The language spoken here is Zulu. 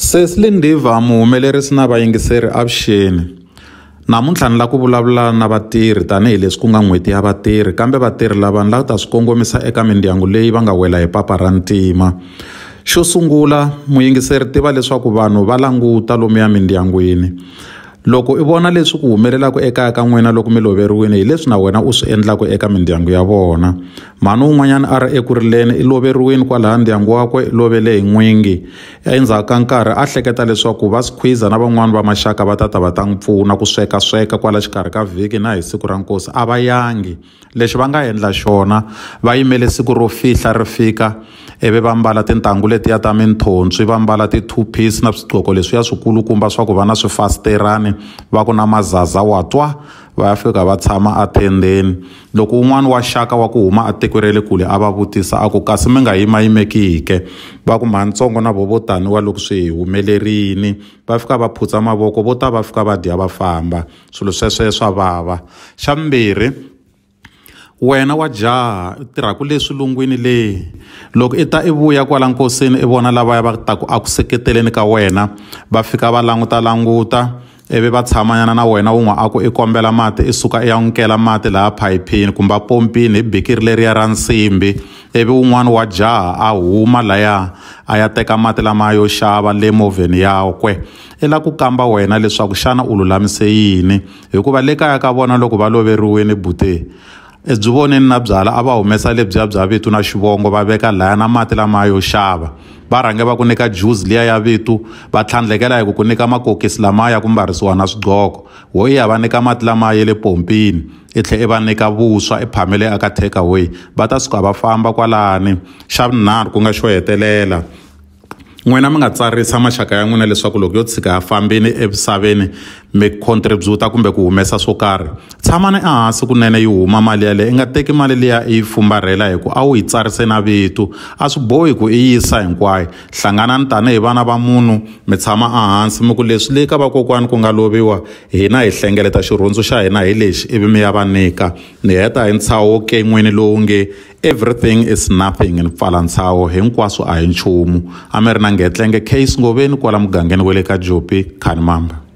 sesi lindiva muhumelerisi na vayingiseri avuxeni namuntlha ni lava ku vulavula na vatirhi tanihileswi ku nga n'hweti ya vatirhi kambe vatirhi lava ni lava ta swi kongomisa eka mindyangu leyi va nga wela hi papa ra ntima xo sungula muyingiseri tiva leswaku vanhu va languta lomu ya mindyangwini loko i vona leswi ku humelelaka ekaya ka n'wina loko mi loveriwile hi leswi na wena u swi endlaka eka mindyangu ya vona mhani wun'wanyana a ri ekurileni i loveriwini kwalaha ndyangu wakwe i lovele hi n'wingi endzhaku ka nkarhi a hleketa leswaku va squeeza na van'wani va maxaka va tata va ta n'wi pfuna ku swekasweka kwala xikarhi ka vhiki na hi siku ra nkosi a va yangi lexi va nga endla xona va yimele siku ro fihla ri fika ivi va mbala tintangu letiya ta minthontsi va mbala ti-two piece na swidqoko leswiya swikulukumba swa ku va na swifasiterani van'wani va ku na mazaza wa twa va ya fika va tshama athendeni loko un'wana wa xaka wa ku huma a tiko ra le kule a va vutisa a ku kasi mi nga yimayimeki ke va ku mhantsongo na vo vo taniwa loko swi hi humelerini va fika va phutsa mavoko vo ta va fika va dya va famba swilo sweswe swa vava xa mbirhi wena wa jaha tirhaku leswi lungwini leyi loko i ta i vuya kwala nkosini i vona lavaya va taku aku seketeleni ka wena va fika va languta languta ivi va tshamanyana na wena wun'we a ku i kombela mati i suka i ya n'wi mati laha phayiphini kumbe pompini hi bikiri leriya ra nsimbi ivi wun'wani wa jaha a huma laya a ya teka mati lama yo xava le movheni yakwe i la ku kamba wena leswaku xana u lulamise yini hikuva le kaya ka vona loko va loveriwini bute byi voneni na byala a va humesa lebyiya bya vitu na xivongo va veka laya na mati lamaya yo xava va rhange va ku nyika juice liya ya vitu va tlhandlekela hi ku ku nyika makokisi lamaya ya ku mbarisiwa na swigqoko ho ya va nyika mati lamaya ya le pompini i e tlhela i e va nyika vuswa i e phamele aka takeaway va ta suka va famba kwalani xa vunharhu ku nga xo hetelela n'wina mi nga tsarisa maxaka ya n'wina leswaku loko yo tshika ya fambini emisaveni mi contributa kumbe ku humesa swo karhi tshamani ehansi kunene yi huma mali yaleyo i nga teki mali liya i yi fumbarhela hi ku a wu yi tsarise na vito a swi bohi ku i yisa hinkwayo hlanganani tanihi vana va munhu mi tshama ehansi mi ku leswi le ka vakokwani ku nga loviwa hina hi hlengeleta xirhundzu xa hina hi lexi ivi mi ya va nyika ni heta hi ntshawo ke n'wini lowu nge everything is nothing in pfala hinkwaswo a hi nchumu a mi ri na ngetlenge case ngoveni kwala mugangeni wa le ka jopi khanimamba